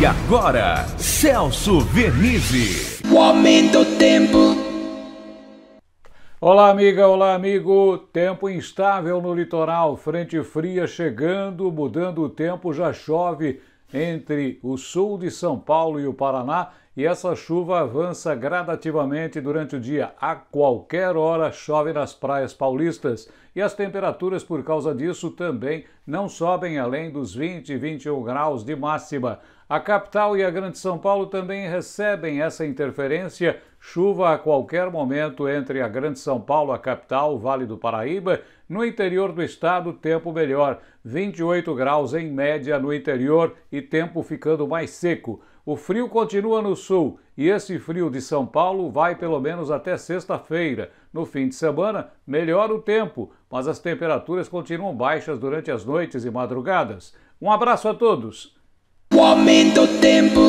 E agora, Celso Vernizzi. O aumento tempo. Olá, amiga, olá, amigo. Tempo instável no litoral, frente fria chegando, mudando o tempo, já chove entre o sul de São Paulo e o Paraná e essa chuva avança gradativamente durante o dia. A qualquer hora chove nas praias paulistas e as temperaturas por causa disso também não sobem além dos 20 e 21 graus de máxima. A capital e a Grande São Paulo também recebem essa interferência. Chuva a qualquer momento entre a Grande São Paulo, a capital, Vale do Paraíba. No interior do estado, tempo melhor. 28 graus em média no interior e tempo ficando mais seco. O frio continua no sul e esse frio de São Paulo vai pelo menos até sexta-feira. No fim de semana, melhora o tempo, mas as temperaturas continuam baixas durante as noites e madrugadas. Um abraço a todos! O aumento tempo